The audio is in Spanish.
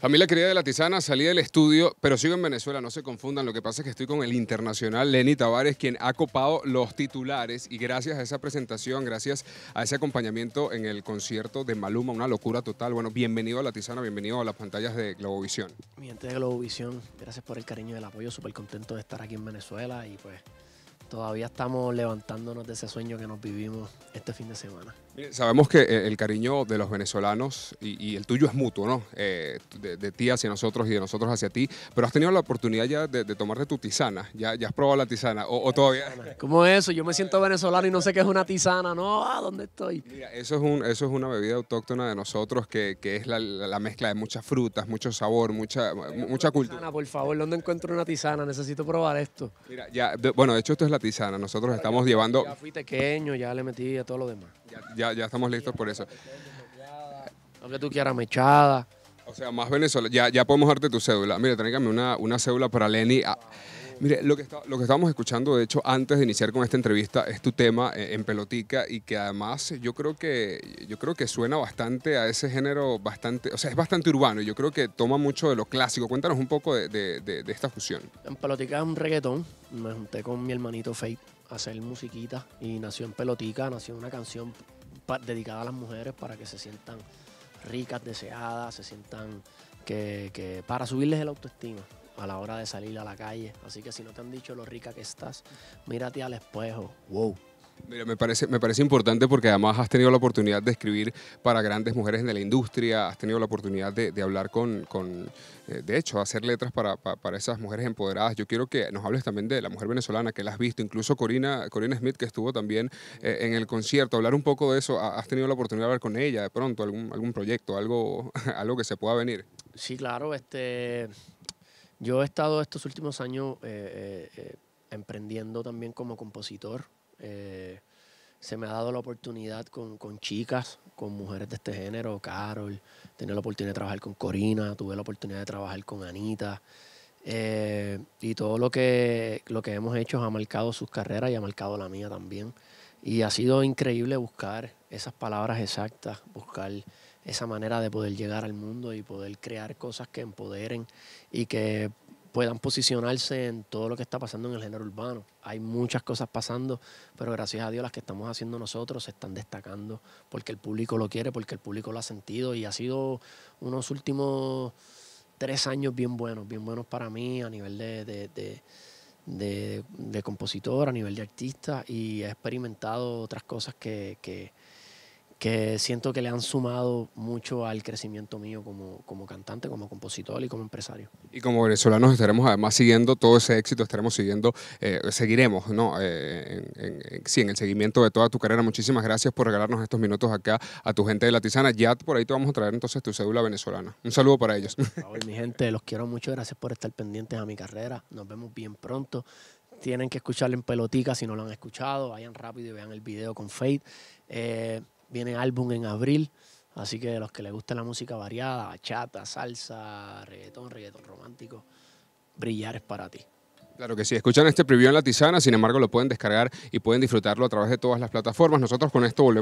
Familia querida de La Tizana, salí del estudio, pero sigo en Venezuela, no se confundan. Lo que pasa es que estoy con el internacional Lenny Tavares, quien ha copado los titulares. Y gracias a esa presentación, gracias a ese acompañamiento en el concierto de Maluma, una locura total. Bueno, bienvenido a La Tizana, bienvenido a las pantallas de Globovisión. Mi gente de Globovisión, gracias por el cariño y el apoyo. Súper contento de estar aquí en Venezuela y pues todavía estamos levantándonos de ese sueño que nos vivimos este fin de semana. Eh, sabemos que eh, el cariño de los venezolanos y, el tuyo es mutuo, ¿no? Eh, de, ti hacia nosotros y de nosotros hacia ti, pero has tenido la oportunidad ya de, de tomarte tu tisana, ya, ya has probado la tisana, o, todavía... ¿Cómo es eso? Yo me siento venezolano y no sé qué es una tisana, ¿no? Ah, ¿dónde estoy? eso es, un, eso es una bebida autóctona de nosotros que, es la, mezcla de muchas frutas, mucho sabor, mucha, mucha cultura. Tisana, por favor, ¿dónde encuentro una tisana? Necesito probar esto. Mira, ya, bueno, de hecho esto es la tisana, nosotros estamos llevando... Ya fui pequeño, ya le metí a todo lo demás ya, estamos listos por eso. Lo que tú quieras, mechada. O sea, más Venezuela. Ya, podemos darte tu cédula. Mire, tráigame una, una cédula para Lenny. Ah, mire, lo que, lo que estábamos escuchando, de hecho, antes de iniciar con esta entrevista, es tu tema eh, en pelotica y que además yo creo que, yo creo que suena bastante a ese género, bastante, o sea, es bastante urbano y yo creo que toma mucho de lo clásico. Cuéntanos un poco de, esta fusión. En pelotica es un reggaetón. Me junté con mi hermanito Fate a hacer musiquita y nació en pelotica, nació una canción dedicada a las mujeres para que se sientan ricas, deseadas, se sientan que, para subirles el autoestima a la hora de salir a la calle. Así que si no te han dicho lo rica que estás, mírate al espejo. Wow, me parece, me parece importante porque además has tenido la oportunidad de escribir para grandes mujeres de la industria, has tenido la oportunidad de, hablar con, eh, de hecho, hacer letras para, para, esas mujeres empoderadas. Yo quiero que nos hables también de la mujer venezolana que la has visto, incluso Corina, Corina Smith que estuvo también eh, en el concierto, hablar un poco de eso. ¿Has tenido la oportunidad de hablar con ella de pronto, algún, algún proyecto, algo, algo que se pueda venir? Sí, claro, este, yo he estado estos últimos años eh, emprendiendo también como compositor. Eh, se me ha dado la oportunidad con, chicas, con mujeres de este género, Carol, tener la oportunidad de trabajar con Corina, tuve la oportunidad de trabajar con Anita. Eh, y todo lo que, lo que hemos hecho ha marcado sus carreras y ha marcado la mía también. Y ha sido increíble buscar esas palabras exactas, buscar esa manera de poder llegar al mundo y poder crear cosas que empoderen y que puedan posicionarse en todo lo que está pasando en el género urbano. Hay muchas cosas pasando, pero gracias a Dios las que estamos haciendo nosotros se están destacando porque el público lo quiere, porque el público lo ha sentido y ha sido unos últimos tres años bien buenos, bien buenos para mí a nivel de, de, compositor, a nivel de artista y he experimentado otras cosas que, que siento que le han sumado mucho al crecimiento mío como, como cantante, como compositor y como empresario. Y como venezolanos estaremos además siguiendo todo ese éxito, estaremos siguiendo, eh, seguiremos, ¿no? Eh, en, sí, en el seguimiento de toda tu carrera. Muchísimas gracias por regalarnos estos minutos acá a tu gente de La Tizana. Ya por ahí te vamos a traer entonces tu cédula venezolana. Un saludo para ellos. mi gente, los quiero mucho. Gracias por estar pendientes a mi carrera. Nos vemos bien pronto. Tienen que escucharle en pelotica si no lo han escuchado. Vayan rápido y vean el video con Fade. Eh, Viene álbum en abril. Así que los que les gusta la música variada, bachata, salsa, reggaetón, reggaetón romántico, brillar es para ti. Claro que sí, escuchan este preview en la tisana, sin embargo lo pueden descargar y pueden disfrutarlo a través de todas las plataformas. Nosotros con esto volvemos.